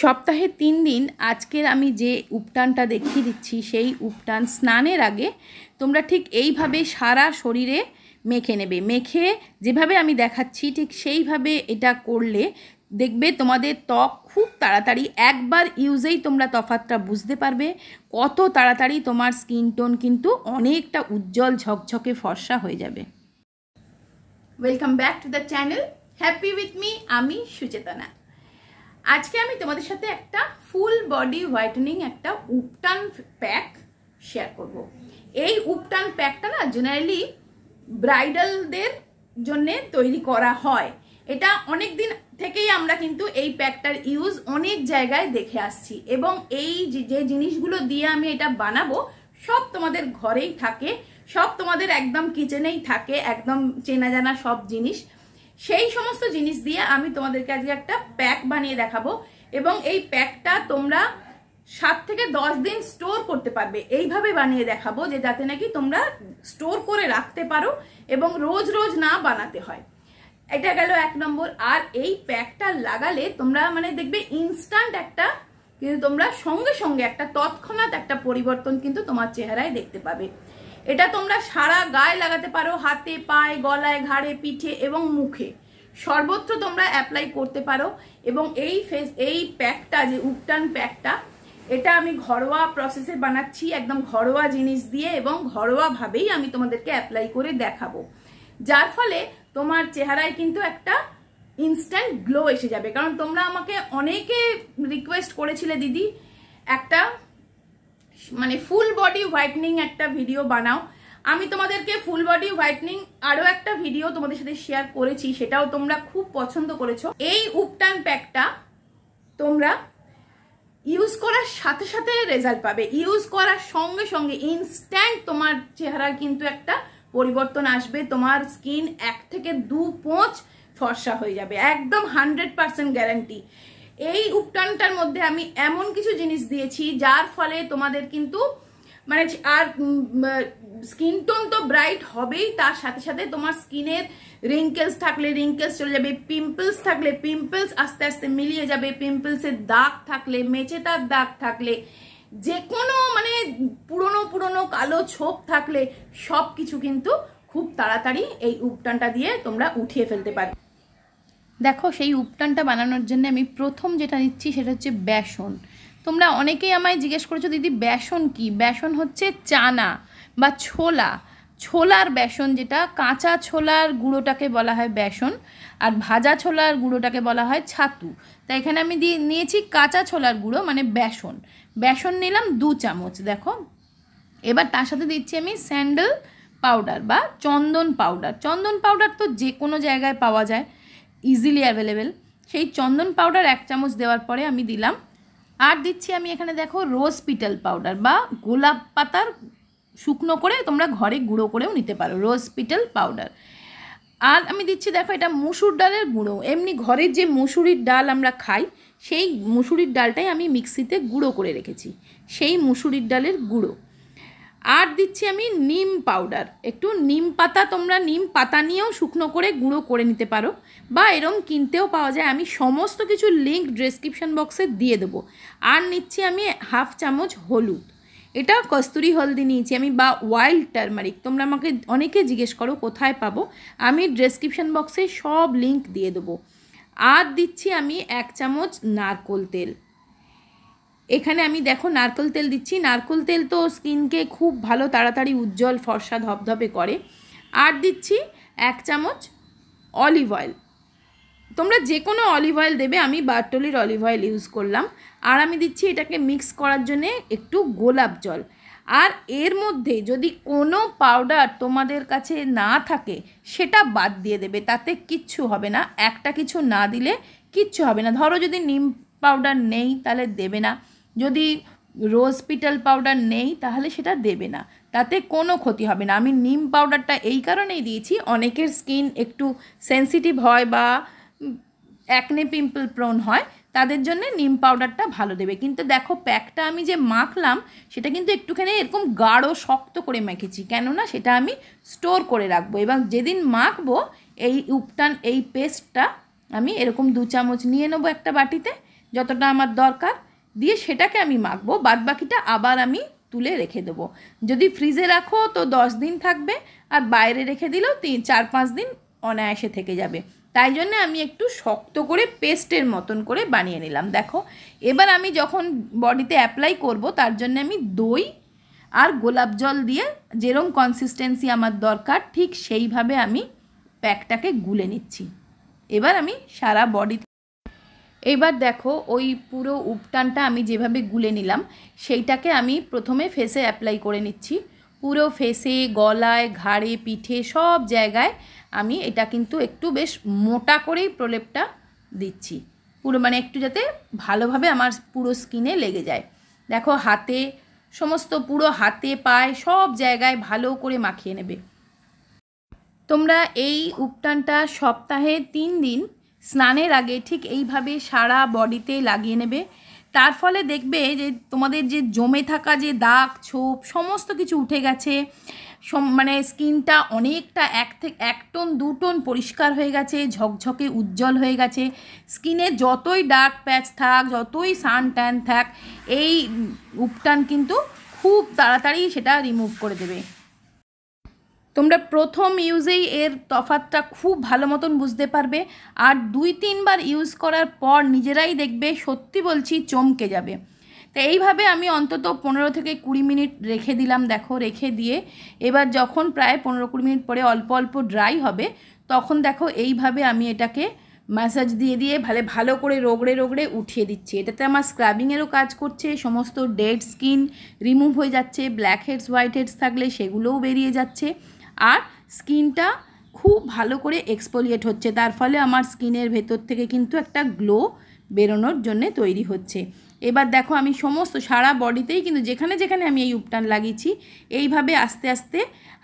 সপ্তাহে তিন দিন আজকের আমি যে উপটানটা দেখিয়ে দিচ্ছি সেই উপটান স্নানের আগে তোমরা ঠিক এইভাবে সারা শরীরে মেখে নেবে মেখে যেভাবে আমি দেখাচ্ছি ঠিক সেইভাবে এটা করলে দেখবে তোমাদের ত্বক খুব তাড়াতাড়ি একবার ইউজেই তোমরা তফাতটা বুঝতে পারবে কত তাড়াতাড়ি তোমার স্কিন টোন কিন্তু অনেকটা উজ্জ্বল ঝকঝকে ফর্সা হয়ে যাবে welcome back to the channel happy with me আমি সুচেতনা আজকে আমি তোমাদের সাথে একটা ফুল বডি হোয়াইটেনিং একটা উপটান প্যাক শেয়ার করব। এই উপটান প্যাকটা না জেনারেলি ব্রাইডালদের জন্যে তৈরি করা হয় এটা অনেক দিন থেকেই আমরা কিন্তু এই প্যাকটার ইউজ অনেক জায়গায় দেখে আসছি এবং এই যে জিনিসগুলো দিয়ে আমি এটা বানাবো সব তোমাদের ঘরেই থাকে সব তোমাদের একদম কিচেনেই থাকে একদম চেনা জানা সব জিনিস সেই সমস্ত জিনিস দিয়ে আমি তোমাদেরকে আজকে একটা প্যাক বানিয়ে দেখাবো এবং এই প্যাকটা তোমরা সাত থেকে দশ দিন স্টোর করতে পারবে এইভাবে বানিয়ে দেখাবো যে যাতে নাকি তোমরা স্টোর করে রাখতে পারো এবং রোজ রোজ না বানাতে হয় এটা গেল এক নম্বর আর এই প্যাকটা লাগালে তোমরা মানে দেখবে ইনস্ট্যান্ট একটা কিন্তু তোমরা সঙ্গে সঙ্গে একটা তৎক্ষণাৎ একটা পরিবর্তন কিন্তু তোমার চেহারায় দেখতে পাবে এটা তোমরা সারা গায়ে লাগাতে পারো হাতে পায়ে গলায় ঘাড়ে পিঠে এবং মুখে সর্বত্র তোমরা অ্যাপ্লাই করতে পারো এবং এই ফেস এই প্যাকটা যে উপটান প্যাকটা এটা আমি ঘরোয়া প্রসেসে বানাচ্ছি একদম ঘরোয়া জিনিস দিয়ে এবং ঘরোয়াভাবেই আমি তোমাদেরকে অ্যাপ্লাই করে দেখাবো যার ফলে তোমার চেহারায় কিন্তু একটা ইনস্ট্যান্ট গ্লো এসে যাবে কারণ তোমরা আমাকে অনেকে রিকোয়েস্ট করেছিলে দিদি একটা মানে ফুল বডি হোয়াইটনিং একটা ভিডিও বানাও আমি তোমাদেরকে ফুল বডি হোয়াইটনিং আরও একটা ভিডিও তোমাদের সাথে শেয়ার করেছি সেটাও তোমরা খুব পছন্দ করেছো এই উপটান প্যাকটা তোমরা ইউজ করার সাথে সাথে রেজাল্ট পাবে ইউজ করার সঙ্গে সঙ্গে ইনস্ট্যান্ট তোমার চেহারা কিন্তু একটা পরিবর্তন আসবে তোমার স্কিন এক থেকে দু পোঁচ ফর্সা হয়ে যাবে একদম হান্ড্রেড পার্সেন্ট গ্যারান্টি এই উপটানটার মধ্যে আমি এমন কিছু জিনিস দিয়েছি যার ফলে তোমাদের কিন্তু মানে আর স্কিন টোন তো ব্রাইট হবেই তার সাথে সাথে তোমার স্কিনের রিঙ্কেলস থাকলে রিঙ্কেলস চলে যাবে পিম্পলস থাকলে পিম্পলস আস্তে আস্তে মিলিয়ে যাবে পিম্পলসের দাগ থাকলে মেচেতার দাগ থাকলে যে কোনো মানে পুরনো পুরনো কালো ছোপ থাকলে সব কিছু কিন্তু খুব তাড়াতাড়ি এই উপটানটা দিয়ে তোমরা উঠিয়ে ফেলতে পারবে দেখো সেই উপটানটা বানানোর জন্য আমি প্রথম যেটা নিচ্ছি সেটা হচ্ছে বেসন তোমরা অনেকেই আমায় জিজ্ঞেস করেছো দিদি বেসন কি বেসন হচ্ছে চানা বা ছোলা ছোলার বেসন যেটা কাঁচা ছোলার গুঁড়োটাকে বলা হয় বেসন আর ভাজা ছোলার গুঁড়োটাকে বলা হয় ছাতু তা এখানে আমি দিয়ে নিয়েছি কাঁচা ছোলার গুঁড়ো মানে বেসন বেসন নিলাম দু চামচ দেখো এবার তার সাথে দিচ্ছি আমি স্যান্ডেল পাউডার বা চন্দন পাউডার চন্দন পাউডার তো যে কোনো জায়গায় পাওয়া যায় ইজিলি অ্যাভেলেবেল সেই চন্দন পাউডার এক চামচ দেওয়ার পরে আমি দিলাম আর দিচ্ছি আমি এখানে দেখো রোজ পিটাল পাউডার বা গোলাপ পাতার শুকনো করে তোমরা ঘরে গুঁড়ো করেও নিতে পারো রোজ পিটাল পাউডার আর আমি দিচ্ছি দেখো এটা মুসুর ডালের গুঁড়ো এমনি ঘরের যে মুসুরির ডাল আমরা খাই সেই মুসুরির ডালটাই আমি মিক্সিতে গুঁড়ো করে রেখেছি সেই মুসুরির ডালের গুঁড়ো আর দিচ্ছি আমি নিম পাউডার একটু নিম পাতা তোমরা নিম পাতা নিয়েও শুকনো করে গুঁড়ো করে নিতে পারো বা এরম কিনতেও পাওয়া যায় আমি সমস্ত কিছু লিঙ্ক ডেসক্রিপশন বক্সে দিয়ে দেবো আর নিচ্ছি আমি হাফ চামচ হলুদ এটা কস্তুরি হলদি নিয়েছি আমি বা ওয়াইল্ড টার্মারিক তোমরা আমাকে অনেকে জিজ্ঞেস করো কোথায় পাবো আমি ডেসক্রিপশন বক্সে সব লিঙ্ক দিয়ে দেবো আর দিচ্ছি আমি এক চামচ নারকোল তেল এখানে আমি দেখো নারকেল তেল দিচ্ছি নারকেল তেল তো স্কিনকে খুব ভালো তাড়াতাড়ি উজ্জ্বল ফর্সা ধপধপে করে আর দিচ্ছি এক চামচ অলিভ অয়েল তোমরা যে কোনো অলিভ অয়েল দেবে আমি বার্টলির অলিভ অয়েল ইউজ করলাম আর আমি দিচ্ছি এটাকে মিক্স করার জন্যে একটু গোলাপ জল আর এর মধ্যে যদি কোনো পাউডার তোমাদের কাছে না থাকে সেটা বাদ দিয়ে দেবে তাতে কিচ্ছু হবে না একটা কিছু না দিলে কিচ্ছু হবে না ধরো যদি নিম পাউডার নেই তাহলে দেবে না যদি রোজ পিটাল পাউডার নেই তাহলে সেটা দেবে না তাতে কোনো ক্ষতি হবে না আমি নিম পাউডারটা এই কারণেই দিয়েছি অনেকের স্কিন একটু সেন্সিটিভ হয় বা অ্যাকনে পিম্পল প্রোন হয় তাদের জন্য নিম পাউডারটা ভালো দেবে কিন্তু দেখো প্যাকটা আমি যে মাখলাম সেটা কিন্তু একটুখানি এরকম গাঢ় শক্ত করে মেখেছি কেননা সেটা আমি স্টোর করে রাখবো এবং যেদিন মাখবো এই উপটান এই পেস্টটা আমি এরকম দু চামচ নিয়ে নেবো একটা বাটিতে যতটা আমার দরকার দিয়ে সেটাকে আমি মাখবো বাদ বাকিটা আবার আমি তুলে রেখে দেবো যদি ফ্রিজে রাখো তো দশ দিন থাকবে আর বাইরে রেখে দিলেও তিন চার পাঁচ দিন অনায়াসে থেকে যাবে তাই জন্যে আমি একটু শক্ত করে পেস্টের মতন করে বানিয়ে নিলাম দেখো এবার আমি যখন বডিতে অ্যাপ্লাই করব তার জন্য আমি দই আর গোলাপ জল দিয়ে যেরম কনসিস্টেন্সি আমার দরকার ঠিক সেইভাবে আমি প্যাকটাকে গুলে নিচ্ছি এবার আমি সারা বডি এইবার দেখো ওই পুরো উপটানটা আমি যেভাবে গুলে নিলাম সেইটাকে আমি প্রথমে ফেসে অ্যাপ্লাই করে নিচ্ছি পুরো ফেসে গলায় ঘাড়ে পিঠে সব জায়গায় আমি এটা কিন্তু একটু বেশ মোটা করেই প্রলেপটা দিচ্ছি পুরো মানে একটু যাতে ভালোভাবে আমার পুরো স্কিনে লেগে যায় দেখো হাতে সমস্ত পুরো হাতে পায়ে সব জায়গায় ভালো করে মাখিয়ে নেবে তোমরা এই উপটানটা সপ্তাহে তিন দিন স্নানের আগে ঠিক এইভাবে সারা বডিতে লাগিয়ে নেবে তার ফলে দেখবে যে তোমাদের যে জমে থাকা যে দাগ ছোপ সমস্ত কিছু উঠে গেছে মানে স্কিনটা অনেকটা এক থেকে এক টন দু টন পরিষ্কার হয়ে গেছে ঝকঝকে উজ্জ্বল হয়ে গেছে স্কিনে যতই ডার্ক প্যাচ থাক যতই সান ট্যান থাক এই উপটান কিন্তু খুব তাড়াতাড়ি সেটা রিমুভ করে দেবে তোমরা প্রথম ইউজেই এর তফাতটা খুব ভালো মতন বুঝতে পারবে আর দুই তিনবার ইউজ করার পর নিজেরাই দেখবে সত্যি বলছি চমকে যাবে তো এইভাবে আমি অন্তত পনেরো থেকে কুড়ি মিনিট রেখে দিলাম দেখো রেখে দিয়ে এবার যখন প্রায় পনেরো কুড়ি মিনিট পরে অল্প অল্প ড্রাই হবে তখন দেখো এইভাবে আমি এটাকে ম্যাসাজ দিয়ে দিয়ে ভালো ভালো করে রোগড়ে রোগড়ে উঠিয়ে দিচ্ছি এটাতে আমার স্ক্রাবিংয়েরও কাজ করছে সমস্ত ডেড স্কিন রিমুভ হয়ে যাচ্ছে ব্ল্যাক হেডস হোয়াইট হেডস থাকলে সেগুলোও বেরিয়ে যাচ্ছে আর স্কিনটা খুব ভালো করে এক্সপোলিয়েট হচ্ছে তার ফলে আমার স্কিনের ভেতর থেকে কিন্তু একটা গ্লো বেরোনোর জন্যে তৈরি হচ্ছে এবার দেখো আমি সমস্ত সারা বডিতেই কিন্তু যেখানে যেখানে আমি এই উপটান লাগিয়েছি এইভাবে আস্তে আস্তে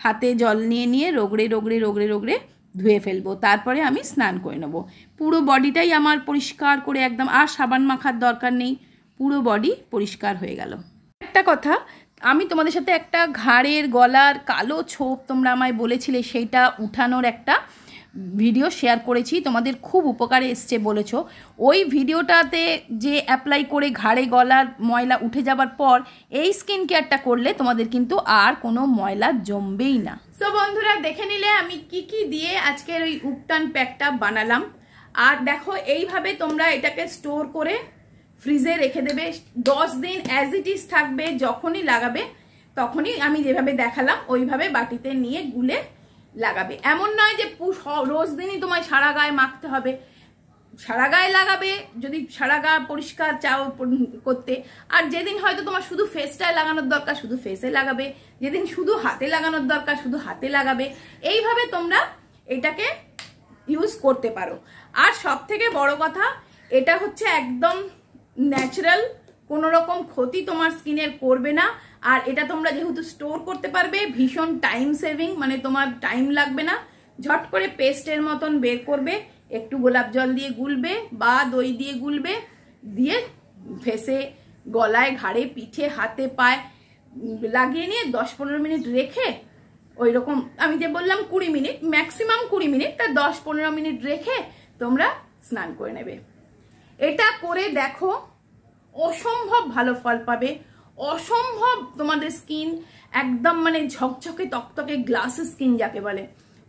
হাতে জল নিয়ে নিয়ে রোগড়ে রোগড়ে রোগড়ে রোগড়ে ধুয়ে ফেলবো তারপরে আমি স্নান করে নেবো পুরো বডিটাই আমার পরিষ্কার করে একদম আর সাবান মাখার দরকার নেই পুরো বডি পরিষ্কার হয়ে গেল একটা কথা আমি তোমাদের সাথে একটা ঘাড়ের গলার কালো ছোপ তোমরা আমায় বলেছিলে সেইটা উঠানোর একটা ভিডিও শেয়ার করেছি তোমাদের খুব উপকারে এসছে বলেছ ওই ভিডিওটাতে যে অ্যাপ্লাই করে ঘাড়ে গলার ময়লা উঠে যাবার পর এই স্কিন কেয়ারটা করলে তোমাদের কিন্তু আর কোনো ময়লা জমবেই না তো বন্ধুরা দেখে নিলে আমি কি কি দিয়ে আজকের ওই উপটান প্যাকটা বানালাম আর দেখো এইভাবে তোমরা এটাকে স্টোর করে ফ্রিজে রেখে দেবে দশ দিন অ্যাজ ইট ইজ থাকবে যখনই লাগাবে তখনই আমি যেভাবে দেখালাম ওইভাবে বাটিতে নিয়ে গুলে লাগাবে এমন নয় যে রোজ দিনই তোমায় সারা গায়ে মাখতে হবে সারা গায়ে লাগাবে যদি সারা গা পরিষ্কার চাও করতে আর যেদিন হয়তো তোমার শুধু ফেসটায় লাগানোর দরকার শুধু ফেসে লাগাবে যেদিন শুধু হাতে লাগানোর দরকার শুধু হাতে লাগাবে এইভাবে তোমরা এটাকে ইউজ করতে পারো আর সব থেকে বড় কথা এটা হচ্ছে একদম ন্যাচারাল কোনো রকম ক্ষতি তোমার স্কিনের করবে না আর এটা তোমরা যেহেতু স্টোর করতে পারবে ভীষণ টাইম সেভিং মানে তোমার টাইম লাগবে না ঝট করে পেস্টের মতন বের করবে একটু গোলাপ জল দিয়ে গুলবে বা দই দিয়ে গুলবে দিয়ে ফেসে গলায় ঘাড়ে পিঠে হাতে পায়ে লাগিয়ে নিয়ে দশ পনেরো মিনিট রেখে ওই রকম আমি যে বললাম কুড়ি মিনিট ম্যাক্সিমাম কুড়ি মিনিট তা দশ পনেরো মিনিট রেখে তোমরা স্নান করে নেবে এটা করে দেখো অসম্ভব ভালো ফল পাবে অসম্ভব তোমাদের স্কিন একদম মানে ঝকঝকে তকতকে গ্লাস স্কিন যাকে বলে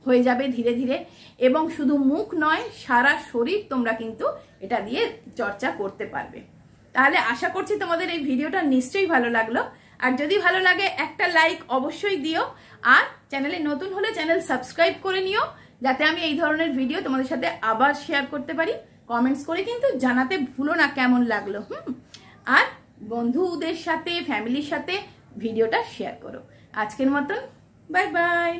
হয়ে যাবে ধীরে ধীরে এবং শুধু মুখ নয় সারা শরীর তোমরা কিন্তু এটা দিয়ে চর্চা করতে পারবে তাহলে আশা করছি তোমাদের এই ভিডিওটা নিশ্চয়ই ভালো লাগলো আর যদি ভালো লাগে একটা লাইক অবশ্যই দিও আর চ্যানেলে নতুন হলে চ্যানেল সাবস্ক্রাইব করে নিও যাতে আমি এই ধরনের ভিডিও তোমাদের সাথে আবার শেয়ার করতে পারি কমেন্টস করে কিন্তু জানাতে ভুলো না কেমন লাগলো হুম আর বন্ধুদের সাথে ফ্যামিলির সাথে ভিডিওটা শেয়ার করো আজকের মতন বাই বাই